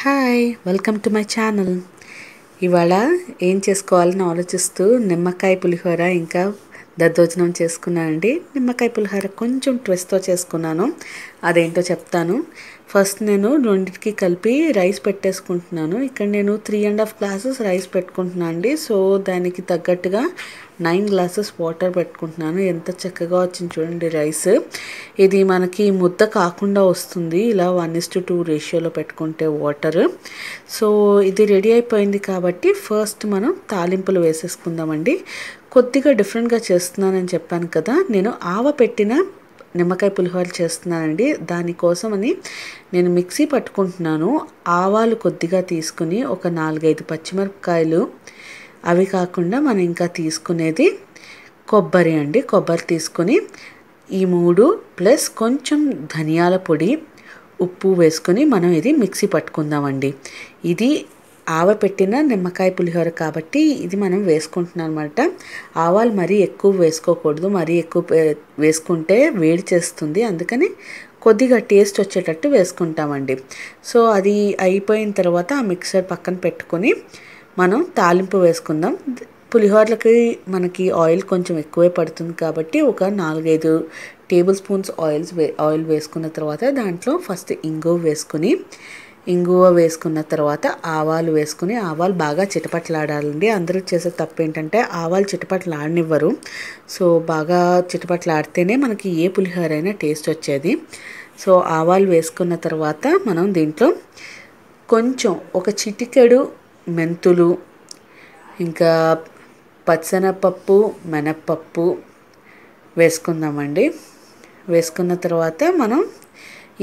hi welcome to my channel ఇవాళ ఏం చేసుకోవాలని ఆలోచిస్తూ నిమ్మకాయ పులిహోర ఇంకా దద్దోజనం చేసుకున్నానండి నిమ్మకాయ పులిహార కొంచెం ట్విస్ట్తో చేసుకున్నాను అదేంటో చెప్తాను ఫస్ట్ నేను రెండింటికి కలిపి రైస్ పెట్టేసుకుంటున్నాను ఇక్కడ నేను three and half glasses rice పెట్టుకుంటున్నాను అండి సో దానికి తగ్గట్టుగా నైన్ గ్లాసెస్ వాటర్ పెట్టుకుంటున్నాను ఎంత చక్కగా వచ్చింది చూడండి రైస్ ఇది మనకి ముద్ద కాకుండా వస్తుంది ఇలా వన్ ఇస్ టు టూ రేషియోలో పెట్టుకుంటే వాటర్ సో ఇది రెడీ అయిపోయింది కాబట్టి ఫస్ట్ మనం తాలింపులు వేసేసుకుందామండి కొద్దిగా డిఫరెంట్గా చేస్తున్నానని చెప్పాను కదా నేను ఆవ పెట్టిన నిమ్మకాయ పులిహోర చేస్తున్నానండి దానికోసమని నేను మిక్సీ పట్టుకుంటున్నాను ఆవాలు కొద్దిగా తీసుకుని ఒక నాలుగైదు పచ్చిమిరపకాయలు అవి కాకుండా మనం ఇంకా తీసుకునేది కొబ్బరి అండి కొబ్బరి తీసుకొని ఈ మూడు ప్లస్ కొంచెం ధనియాల పొడి ఉప్పు వేసుకొని మనం ఇది మిక్సీ పట్టుకుందామండి ఇది ఆవ పెట్టిన నిమ్మకాయ పులిహోర కాబట్టి ఇది మనం వేసుకుంటున్నాం అనమాట ఆవాలు మరీ ఎక్కువ వేసుకోకూడదు మరీ ఎక్కువ వేసుకుంటే వేడి చేస్తుంది అందుకని కొద్దిగా టేస్ట్ వచ్చేటట్టు వేసుకుంటామండి సో అది అయిపోయిన తర్వాత ఆ మిక్సర్ పక్కన పెట్టుకొని మనం తాలింపు వేసుకుందాం పులిహోరలకి మనకి ఆయిల్ కొంచెం ఎక్కువే పడుతుంది కాబట్టి ఒక నాలుగైదు టేబుల్ స్పూన్స్ ఆయిల్స్ ఆయిల్ వేసుకున్న తర్వాత దాంట్లో ఫస్ట్ ఇంగువ వేసుకుని ఇంగువ వేసుకున్న తర్వాత ఆవాలు వేసుకుని ఆవాలు బాగా చిటపట్లాడాలండి అందరూ చేసే తప్పు ఏంటంటే ఆవాలు చిటపట్లాడనివ్వరు సో బాగా చిటపట్లాడితేనే మనకి ఏ పులిహోర అయినా టేస్ట్ వచ్చేది సో ఆవాలు వేసుకున్న తర్వాత మనం దీంట్లో కొంచెం ఒక చిటికెడు మెంతులు ఇంకా పచ్చనపప్పు మినప్పప్పు వేసుకుందామండి వేసుకున్న తర్వాత మనం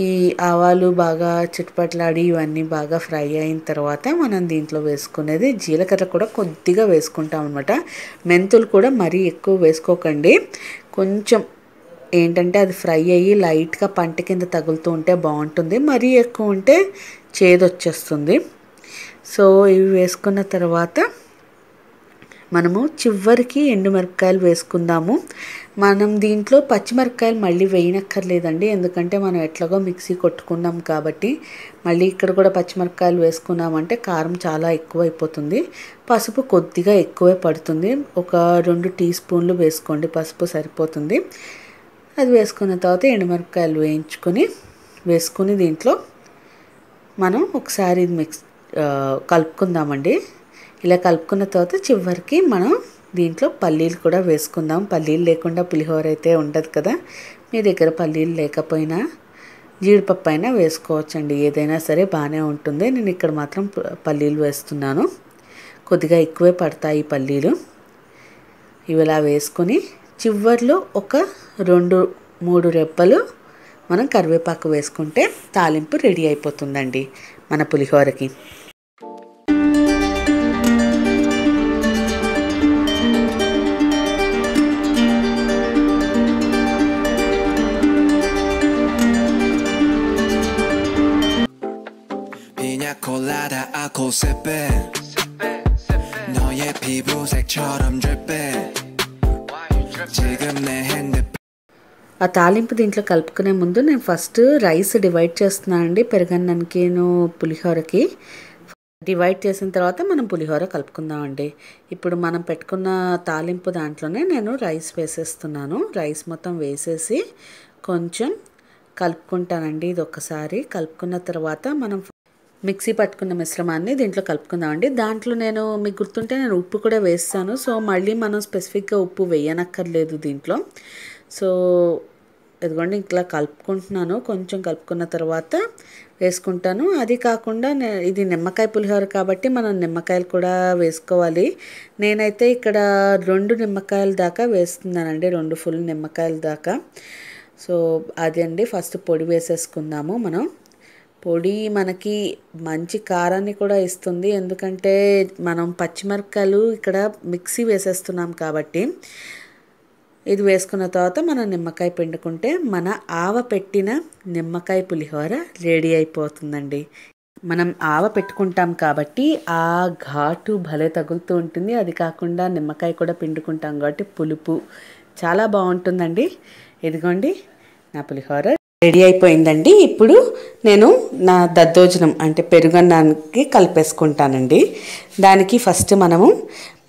ఈ ఆవాలు బాగా చిట్పట్లాడి ఇవన్నీ బాగా ఫ్రై అయిన తర్వాత మనం దీంట్లో వేసుకునేది జీలకర్ర కూడా కొద్దిగా వేసుకుంటాం అనమాట మెంతులు కూడా మరీ ఎక్కువ వేసుకోకండి కొంచెం ఏంటంటే అది ఫ్రై అయ్యి లైట్గా పంట కింద తగులుతూ ఉంటే బాగుంటుంది మరీ ఎక్కువ ఉంటే చేదొచ్చేస్తుంది సో ఇవి వేసుకున్న తర్వాత మనము చివరికి ఎండుమిరపకాయలు వేసుకుందాము మనం దీంట్లో పచ్చిమిరపకాయలు మళ్ళీ వేయనక్కర్లేదండి ఎందుకంటే మనం ఎట్లాగో మిక్సీ కొట్టుకున్నాం కాబట్టి మళ్ళీ ఇక్కడ కూడా పచ్చిమిరపకాయలు వేసుకున్నామంటే కారం చాలా ఎక్కువ అయిపోతుంది పసుపు కొద్దిగా ఎక్కువే పడుతుంది ఒక రెండు టీ స్పూన్లు వేసుకోండి పసుపు సరిపోతుంది అది వేసుకున్న తర్వాత ఎండుమిరపకాయలు వేయించుకొని వేసుకుని దీంట్లో మనం ఒకసారి మిక్స్ కలుపుకుందామండి ఇలా కలుపుకున్న తర్వాత చివరికి మనం దీంట్లో పల్లీలు కూడా వేసుకుందాం పల్లీలు లేకుండా పులిహోర అయితే ఉండదు కదా మీ దగ్గర పల్లీలు లేకపోయినా జీడిపప్పు అయినా వేసుకోవచ్చండి ఏదైనా సరే బాగానే ఉంటుంది నేను ఇక్కడ మాత్రం పల్లీలు వేస్తున్నాను కొద్దిగా ఎక్కువే పడతాయి పల్లీలు ఇవి వేసుకొని చివరిలో ఒక రెండు మూడు రెప్పలు మనం కరివేపాకు వేసుకుంటే తాలింపు రెడీ అయిపోతుందండి మన పులిహోరకి 콜라다 아코 세페 너의 피부색처럼 지금 내 핸드폰 ఆ తాలింపు దీంట్లో కలుపుకునే ముందు నేను ఫస్ట్ రైస్ డివైడ్ చేస్తున్నాను అండి పెరగన్నానికి పులిహోరకి డివైడ్ చేసిన తర్వాత మనం పులిహోర కలుపుకుందామండి ఇప్పుడు మనం పెట్టుకున్న తాలింపు దాంట్లోనే నేను రైస్ వేసేస్తున్నాను రైస్ మొత్తం వేసేసి కొంచెం కలుపుకుంటానండి ఇది ఒకసారి కలుపుకున్న తర్వాత మనం మిక్సీ పట్టుకున్న మిశ్రమాన్ని దీంట్లో కలుపుకుందామండి దాంట్లో నేను మీకు గుర్తుంటే నేను ఉప్పు కూడా వేస్తాను సో మళ్ళీ మనం స్పెసిఫిక్గా ఉప్పు వేయనక్కర్లేదు దీంట్లో సో ఇదిగోండి ఇట్లా కలుపుకుంటున్నాను కొంచెం కలుపుకున్న తర్వాత వేసుకుంటాను అది కాకుండా ఇది నిమ్మకాయ పులిహోర కాబట్టి మనం నిమ్మకాయలు కూడా వేసుకోవాలి నేనైతే ఇక్కడ రెండు నిమ్మకాయల దాకా వేస్తున్నానండి రెండు ఫుల్ నిమ్మకాయల దాకా సో అండి ఫస్ట్ పొడి వేసేసుకుందాము మనం పొడి మనకి మంచి కారాన్ని కూడా ఇస్తుంది ఎందుకంటే మనం పచ్చిమిరపకాయలు ఇక్కడ మిక్సీ వేసేస్తున్నాం కాబట్టి ఇది వేసుకున్న తర్వాత మనం నిమ్మకాయ పిండుకుంటే మన ఆవ పెట్టిన నిమ్మకాయ పులిహోర రెడీ అయిపోతుందండి మనం ఆవ పెట్టుకుంటాం కాబట్టి ఆ ఘాటు భలే తగులుతూ ఉంటుంది అది కాకుండా నిమ్మకాయ కూడా పిండుకుంటాం కాబట్టి పులుపు చాలా బాగుంటుందండి ఇదిగోండి నా పులిహోర రెడీ అయిపోయిందండి ఇప్పుడు నేను నా దద్దోజనం అంటే పెరుగన్నానికి కలిపేసుకుంటానండి దానికి ఫస్ట్ మనము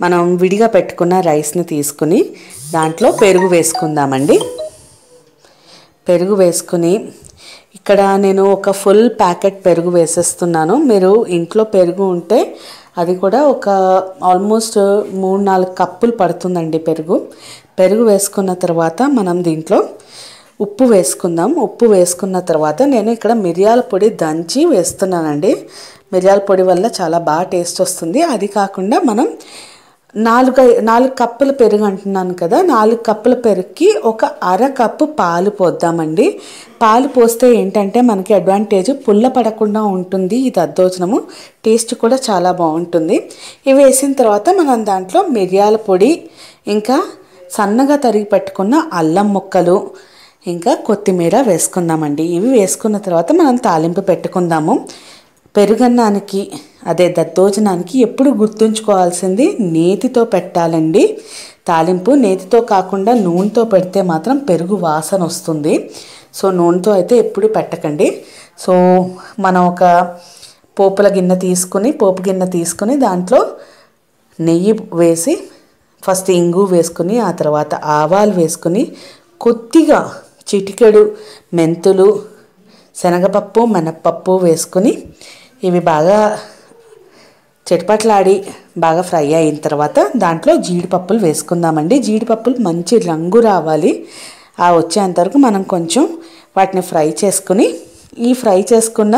మనం విడిగా పెట్టుకున్న రైస్ని తీసుకుని దాంట్లో పెరుగు వేసుకుందామండి పెరుగు వేసుకుని ఇక్కడ నేను ఒక ఫుల్ ప్యాకెట్ పెరుగు వేసేస్తున్నాను మీరు ఇంట్లో పెరుగు ఉంటే అది కూడా ఒక ఆల్మోస్ట్ మూడు నాలుగు కప్పులు పడుతుందండి పెరుగు పెరుగు వేసుకున్న తర్వాత మనం దీంట్లో ఉప్పు వేసుకుందాం ఉప్పు వేసుకున్న తర్వాత నేను ఇక్కడ మిరియాల పొడి దంచి వేస్తున్నానండి మిరియాల పొడి వల్ల చాలా బాగా టేస్ట్ వస్తుంది అది కాకుండా మనం నాలుగు నాలుగు కప్పుల పెరుగు అంటున్నాను కదా నాలుగు కప్పుల పెరుగుకి ఒక అర కప్పు పాలు పోద్దామండి పాలు పోస్తే ఏంటంటే మనకి అడ్వాంటేజ్ పుల్ల పడకుండా ఉంటుంది ఇది దద్దోజనము టేస్ట్ కూడా చాలా బాగుంటుంది ఇవి వేసిన తర్వాత మనం దాంట్లో మిరియాల పొడి ఇంకా సన్నగా తరిగి పెట్టుకున్న అల్లం ముక్కలు ఇంకా కొత్తిమీర వేసుకుందామండి ఇవి వేసుకున్న తర్వాత మనం తాలింపు పెట్టుకుందాము పెరుగన్నానికి అదే దద్దోజనానికి ఎప్పుడు గుర్తుంచుకోవాల్సింది నేతితో పెట్టాలండి తాలింపు నేతితో కాకుండా నూనెతో పెడితే మాత్రం పెరుగు వాసన వస్తుంది సో నూనెతో అయితే ఎప్పుడు పెట్టకండి సో మనం ఒక పోపుల గిన్నె తీసుకుని పోపు గిన్నె తీసుకుని దాంట్లో నెయ్యి వేసి ఫస్ట్ ఇంగు వేసుకుని ఆ తర్వాత ఆవాలు వేసుకుని కొద్దిగా చిటికెడు మెంతులు శనగపప్పు మినప్పప్పు వేసుకుని ఇవి బాగా చెట్పట్లాడి బాగా ఫ్రై అయిన తర్వాత దాంట్లో జీడిపప్పులు వేసుకుందామండి జీడిపప్పులు మంచి రంగు రావాలి ఆ వచ్చేంతవరకు మనం కొంచెం వాటిని ఫ్రై చేసుకుని ఈ ఫ్రై చేసుకున్న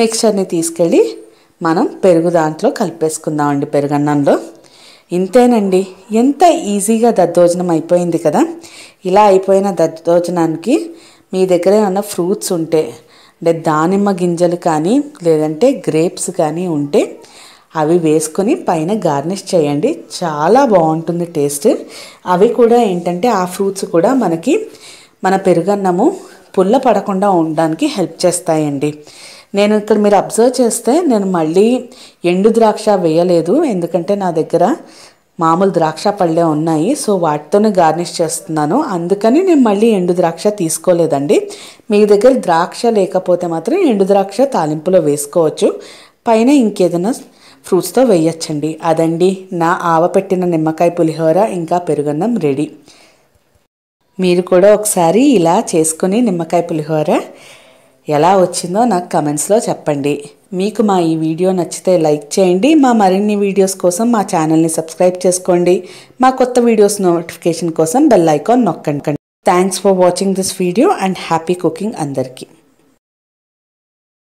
మిక్చర్ని తీసుకెళ్ళి మనం పెరుగు దాంట్లో కలిపేసుకుందామండి పెరుగన్నంలో ఇంతేనండి ఎంత ఈజీగా దద్దోజనం అయిపోయింది కదా ఇలా అయిపోయిన దద్దోజనానికి మీ దగ్గర ఏమైనా ఫ్రూట్స్ ఉంటే అంటే దానిమ్మ గింజలు కానీ లేదంటే గ్రేప్స్ కానీ ఉంటే అవి వేసుకొని పైన గార్నిష్ చేయండి చాలా బాగుంటుంది టేస్ట్ అవి కూడా ఏంటంటే ఆ ఫ్రూట్స్ కూడా మనకి మన పెరుగన్నము పుల్ల పడకుండా ఉండడానికి హెల్ప్ చేస్తాయండి నేను ఇక్కడ మీరు అబ్జర్వ్ చేస్తే నేను మళ్ళీ ఎండు ద్రాక్ష వేయలేదు ఎందుకంటే నా దగ్గర మామూలు ద్రాక్ష పళ్ళే ఉన్నాయి సో వాటితోనే గార్నిష్ చేస్తున్నాను అందుకని నేను మళ్ళీ ఎండు ద్రాక్ష తీసుకోలేదండి మీ దగ్గర ద్రాక్ష లేకపోతే మాత్రం ఎండు ద్రాక్ష తాలింపులో వేసుకోవచ్చు పైన ఇంకేదైనా ఫ్రూట్స్తో వేయచ్చండి అదండి నా ఆవ పెట్టిన నిమ్మకాయ పులిహోర ఇంకా పెరుగన్నం రెడీ మీరు కూడా ఒకసారి ఇలా చేసుకుని నిమ్మకాయ పులిహోర ఎలా వచ్చిందో నాకు కమెంట్స్లో చెప్పండి మీకు మా ఈ వీడియో నచ్చితే లైక్ చేయండి మా మరిన్ని వీడియోస్ కోసం మా ఛానల్ని సబ్స్క్రైబ్ చేసుకోండి మా కొత్త వీడియోస్ నోటిఫికేషన్ కోసం బెల్ ఐకాన్ నొక్కండి thanks for watching this video and happy cooking అందరికీ